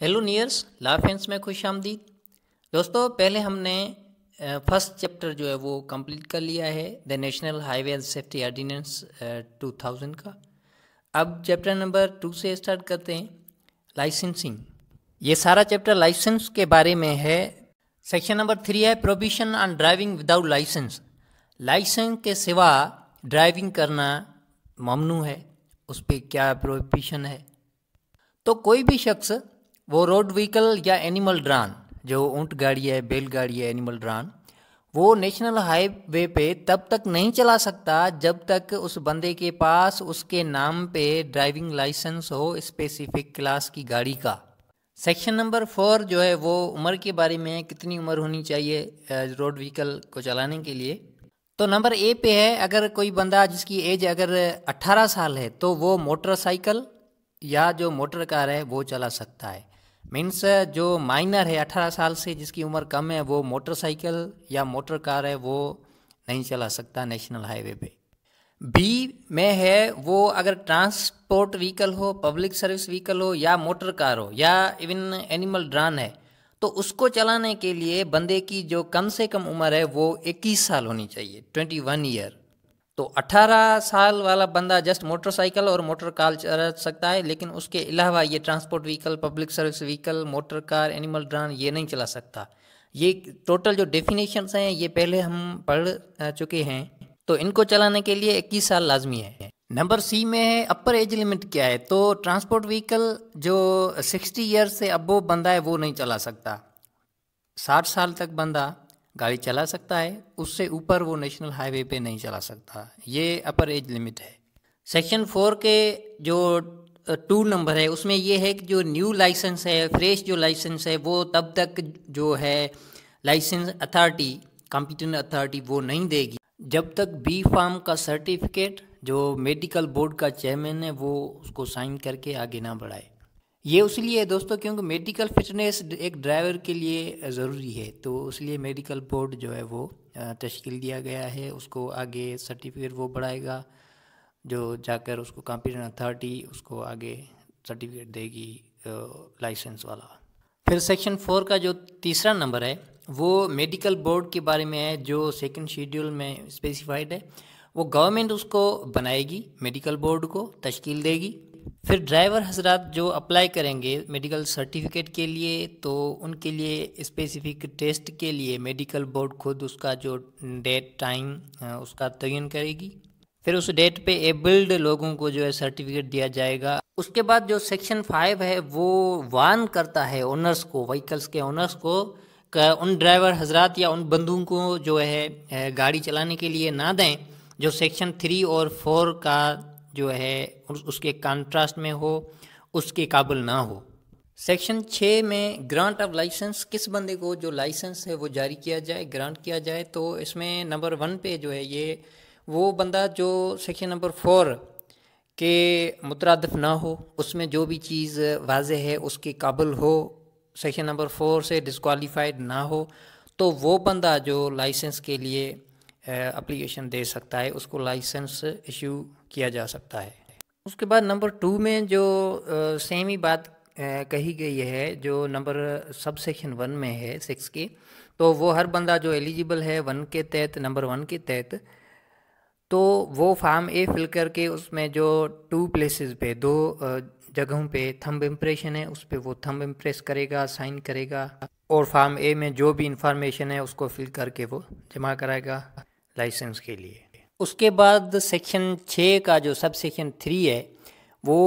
hello nears लाफेंस में खुश आमदीद दोस्तों पहले हमने फर्स्ट चैप्टर जो है वो कंप्लीट कर लिया है the national highway and safety ordinance 2000 का अब चैप्टर नंबर टू से स्टार्ट करते हैं लाइसेंसिंग ये सारा चैप्टर लाइसेंस के बारे में है सेक्शन नंबर थ्री है prohibition on driving without licence licence के सिवा ड्राइविंग करना ममनू है उस पर क्या प्रोबिशन है तो कोई भी शख्स वो रोड व्हीकल या एनिमल ड्रान जो ऊँट गाड़ी है बैलगाड़ी है एनिमल ड्रान वो नेशनल हाईवे पे तब तक नहीं चला सकता जब तक उस बंदे के पास उसके नाम पे ड्राइविंग लाइसेंस हो स्पेसिफिक क्लास की गाड़ी का सेक्शन नंबर फोर जो है वो उम्र के बारे में कितनी उम्र होनी चाहिए रोड व्हीकल को चलाने के लिए तो नंबर ए पे है अगर कोई बंदा जिसकी एज अगर 18 साल है तो वो मोटरसाइकिल या जो मोटर कार है वो चला सकता है मीन्स uh, जो माइनर है अठारह साल से जिसकी उम्र कम है वो मोटरसाइकिल या मोटर कार है वो नहीं चला सकता नेशनल हाईवे पे बी में है वो अगर ट्रांसपोर्ट व्हीकल हो पब्लिक सर्विस व्हीकल हो या मोटर कार हो या इवन एनिमल ड्रान है तो उसको चलाने के लिए बंदे की जो कम से कम उम्र है वो 21 साल होनी चाहिए 21 ईयर तो 18 साल वाला बंदा जस्ट मोटरसाइकिल और मोटर कार चला सकता है लेकिन उसके अलावा ये transport vehicle public service vehicle motor car animal drawn ये नहीं चला सकता ये टोटल जो डेफिनेशन हैं ये पहले हम पढ़ चुके हैं तो इनको चलाने के लिए 21 साल लाजमी है नंबर सी में है अपर एज लिमिट क्या है तो ट्रांसपोर्ट व्हीकल जो 60 ईयर से अबो बंदा है वो नहीं चला सकता 60 साल तक बंदा गाड़ी चला सकता है उससे ऊपर वो नेशनल हाईवे पे नहीं चला सकता ये अपर एज लिमिट है सेक्शन फोर के जो टू नंबर है उसमें ये है कि जो न्यू लाइसेंस है फ्रेश जो लाइसेंस है वो तब तक जो है लाइसेंस अथॉरिटी कंप्यूटर अथॉरिटी वो नहीं देगी जब तक बी फार्म का सर्टिफिकेट जो मेडिकल बोर्ड का चेयरमैन है वो उसको साइन करके आगे ना बढ़ाए ये उसलिए है दोस्तों क्योंकि मेडिकल फिटनेस एक ड्राइवर के लिए ज़रूरी है तो लिए मेडिकल बोर्ड जो है वो तश्कील दिया गया है उसको आगे सर्टिफिकेट वो बढ़ाएगा जो जाकर उसको कॉम्पिटेंट अथॉरिटी उसको आगे सर्टिफिकेट देगी लाइसेंस वाला फिर सेक्शन फोर का जो तीसरा नंबर है वो मेडिकल बोर्ड के बारे में है जो सेकंड शेड्यूल में स्पेसिफाइड है वो गवर्नमेंट उसको बनाएगी मेडिकल बोर्ड को तश्कील देगी फिर ड्राइवर हजरात जो अप्लाई करेंगे मेडिकल सर्टिफिकेट के लिए तो उनके लिए स्पेसिफिक टेस्ट के लिए मेडिकल बोर्ड खुद उसका जो डेट टाइम उसका तयन करेगी फिर उस डेट पे एबल्ड लोगों को जो है सर्टिफिकेट दिया जाएगा उसके बाद जो सेक्शन फाइव है वो वान करता है ओनर्स को व्हीकल्स के ओनर्स को उन ड्राइवर हजरात या उन बंधुओं को जो है गाड़ी चलाने के लिए ना दें जो सेक्शन थ्री और फोर का जो है उस, उसके कंट्रास्ट में हो उसके काबुल ना हो सेक्शन छः में ग्रांट ऑफ लाइसेंस किस बंदे को जो लाइसेंस है वो जारी किया जाए ग्रांट किया जाए तो इसमें नंबर वन पे जो है ये वो बंदा जो सेक्शन नंबर फोर के मुतरदफ ना हो उसमें जो भी चीज़ वाज है उसके काबुल हो सेक्शन नंबर फोर से डिसकॉलीफाइड ना हो तो वो बंदा जो लाइसेंस के लिए अप्लीकेशन दे सकता है उसको लाइसेंस इशू किया जा सकता है उसके बाद नंबर टू में जो सेम ही बात कही गई है जो नंबर सब सेक्शन वन में है सिक्स की तो वो हर बंदा जो एलिजिबल है वन के तहत नंबर वन के तहत तो वो फार्म ए फिल करके उसमें जो टू प्लेसेस पे दो जगहों पे थंब इम्प्रेशन है उस पर वो थंब इम्प्रेस करेगा साइन करेगा और फार्म ए में जो भी इंफॉर्मेशन है उसको फिल करके वो जमा कराएगा लाइसेंस के लिए उसके बाद सेक्शन छः का जो सब सेक्शन थ्री है वो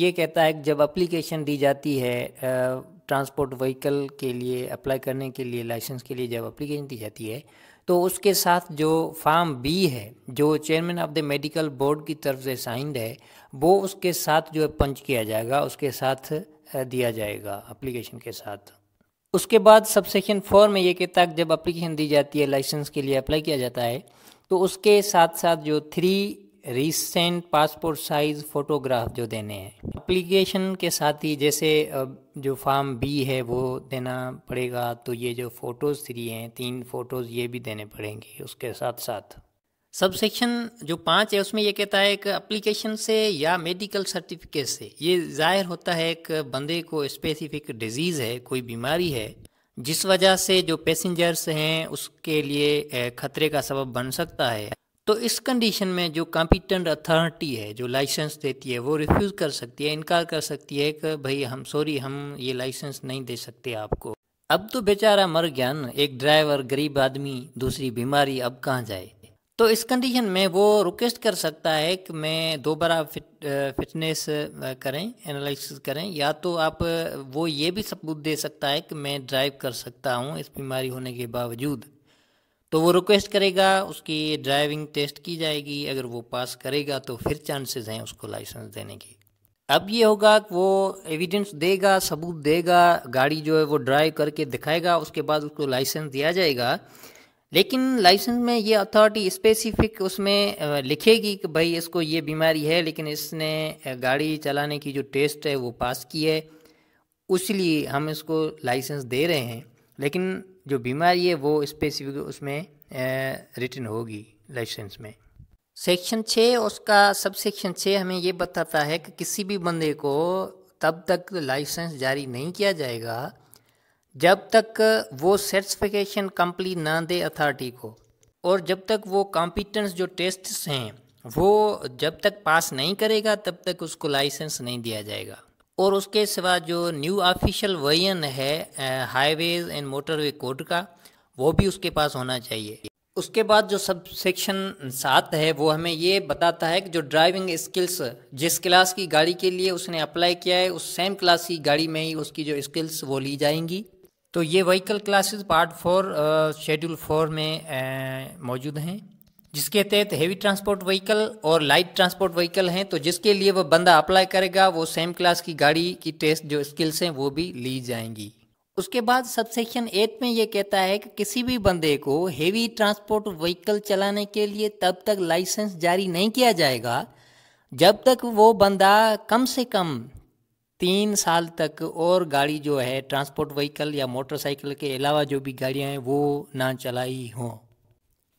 ये कहता है कि जब अप्लीकेशन दी जाती है ट्रांसपोर्ट व्हीकल के लिए अप्लाई करने के लिए लाइसेंस के लिए जब अप्लीकेशन दी जाती है तो उसके साथ जो फार्म बी है जो chairman of the medical board की तरफ से साइंड है वो उसके साथ जो है पंच किया जाएगा उसके साथ दिया जाएगा अप्लीकेशन के साथ उसके बाद सब सेक्शन फोर में ये कहता है जब अप्लीकेशन दी जाती है लाइसेंस के लिए अप्लाई किया जाता है तो उसके साथ साथ जो three recent passport size photograph जो देने हैं अप्लीकेशन के साथ ही जैसे जो फॉर्म बी है वो देना पड़ेगा तो ये जो फ़ोटोज़ थ्री हैं तीन फ़ोटोज़ ये भी देने पड़ेंगे उसके साथ साथ सबसेक्शन जो पाँच है उसमें ये कहता है कि अप्लीकेशन से या मेडिकल सर्टिफिकेट से ये जाहिर होता है कि बंदे को स्पेसिफिक डिजीज़ है कोई बीमारी है जिस वजह से जो पैसेंजर्स हैं उसके लिए खतरे का सबब बन सकता है तो इस कंडीशन में जो कॉम्पिटेंट अथॉरिटी है जो लाइसेंस देती है वो रिफ्यूज़ कर सकती है इनकार कर सकती है कि भाई हम सॉरी हम ये लाइसेंस नहीं दे सकते आपको अब तो बेचारा मर गया ना एक ड्राइवर गरीब आदमी दूसरी बीमारी अब कहाँ जाए तो इस कंडीशन में वो रिक्वेस्ट कर सकता है कि मैं दोबारा फिट फिटनेस करें एनालिसिस करें या तो आप वो ये भी सबूत दे सकता है कि मैं ड्राइव कर सकता हूँ इस बीमारी होने के बावजूद तो वो रिक्वेस्ट करेगा उसकी ड्राइविंग टेस्ट की जाएगी अगर वो पास करेगा तो फिर चांसेस हैं उसको लाइसेंस देने की अब ये होगा कि वो एविडेंस देगा सबूत देगा गाड़ी जो है वो ड्राइव करके दिखाएगा उसके बाद उसको लाइसेंस दिया जाएगा लेकिन लाइसेंस में ये अथॉरिटी स्पेसिफिक उसमें लिखेगी कि भाई इसको ये बीमारी है लेकिन इसने गाड़ी चलाने की जो टेस्ट है वो पास की है उसलिए हम इसको लाइसेंस दे रहे हैं लेकिन जो बीमारी है वो स्पेसिफिक उसमें रिटर्न होगी लाइसेंस में सेक्शन छः उसका सब सेक्शन छः हमें ये बताता है कि किसी भी बंदे को तब तक लाइसेंस जारी नहीं किया जाएगा जब तक वो सर्टिफिकेशन कंप्लीट ना दे अथॉरिटी को और जब तक वो कॉम्पिटेंस जो टेस्ट्स हैं वो जब तक पास नहीं करेगा तब तक उसको लाइसेंस नहीं दिया जाएगा और उसके सिवा जो न्यू ऑफिशियल वर्जन है हाईवेज एंड मोटरवे कोड का वो भी उसके पास होना चाहिए उसके बाद जो सब सेक्शन सात है वो हमें ये बताता है कि जो ड्राइविंग स्किल्स जिस क्लास की गाड़ी के लिए उसने अप्लाई किया है उस सेम क्लास की गाड़ी में ही उसकी जो स्किल्स वो ली जाएंगी तो ये vehicle classes part four schedule four में uh, मौजूद हैं जिसके तहत हैवी ट्रांसपोर्ट व्हीकल और लाइट ट्रांसपोर्ट व्हीकल हैं तो जिसके लिए वह बंदा अप्लाई करेगा वो सेम क्लास की गाड़ी की टेस्ट जो स्किल्स हैं वो भी ली जाएंगी उसके बाद सबसेक्शन एट में ये कहता है कि किसी भी बंदे को हेवी ट्रांसपोर्ट व्हीकल चलाने के लिए तब तक लाइसेंस जारी नहीं किया जाएगा जब तक वो बंदा कम से कम तीन साल तक और गाड़ी जो है ट्रांसपोर्ट व्हीकल या मोटरसाइकिल के अलावा जो भी गाड़ियाँ हैं वो ना चलाई हों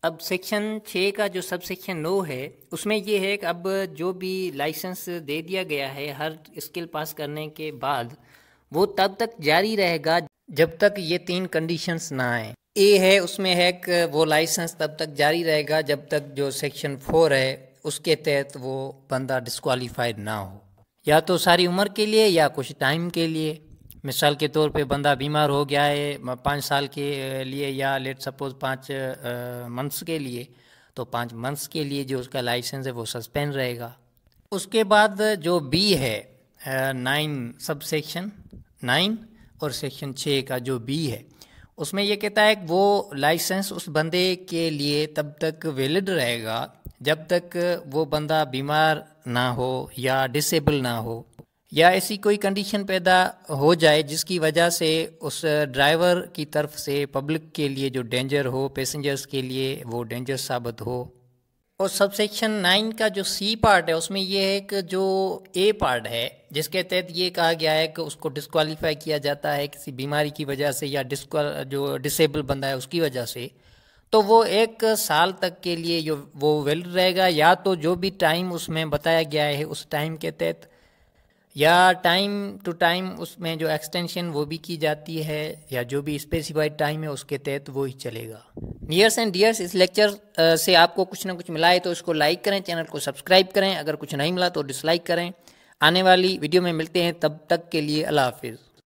अब सेक्शन छः का जो सब सेक्शन नौ है उसमें ये है कि अब जो भी लाइसेंस दे दिया गया है हर स्किल पास करने के बाद वो तब तक जारी रहेगा जब तक ये तीन कंडीशंस ना आए ए है उसमें है कि वो लाइसेंस तब तक जारी रहेगा जब तक जो सेक्शन फोर है उसके तहत वो बंदा डिस्कवालीफाइड ना हो या तो सारी उम्र के लिए या कुछ टाइम के लिए मिसाल के तौर पे बंदा बीमार हो गया है पाँच साल के लिए या लेट सपोज पाँच मंथ्स के लिए तो पाँच मंथ्स के लिए जो उसका लाइसेंस है वो सस्पेंड रहेगा उसके बाद जो बी है नाइन सब सेक्शन नाइन और सेक्शन छः का जो बी है उसमें यह कहता है कि वो लाइसेंस उस बंदे के लिए तब तक वैलिड रहेगा जब तक वो बंदा बीमार ना हो या डिसेबल ना हो या ऐसी कोई कंडीशन पैदा हो जाए जिसकी वजह से उस ड्राइवर की तरफ से पब्लिक के लिए जो डेंजर हो पैसेंजर्स के लिए वो डेंजर साबित हो और सब सेक्शन नाइन का जो सी पार्ट है उसमें ये है कि जो ए पार्ट है जिसके तहत ये कहा गया है कि उसको डिसक्वालीफाई किया जाता है किसी बीमारी की वजह से या डिस जो डिसेबल बंदा है उसकी वजह से तो वो एक साल तक के लिए जो वो वेल रहेगा या तो जो भी टाइम उसमें बताया गया है उस टाइम के तहत या टाइम टू टाइम उसमें जो एक्सटेंशन वो भी की जाती है या जो भी स्पेसिफाइड टाइम है उसके तहत वो ही चलेगा नियर्स एंड डियर्स इस लेक्चर से आपको कुछ ना कुछ मिला है तो उसको लाइक करें चैनल को सब्सक्राइब करें अगर कुछ नहीं मिला तो डिसलाइक करें आने वाली वीडियो में मिलते हैं तब तक के लिए अल्लाह हाफिज़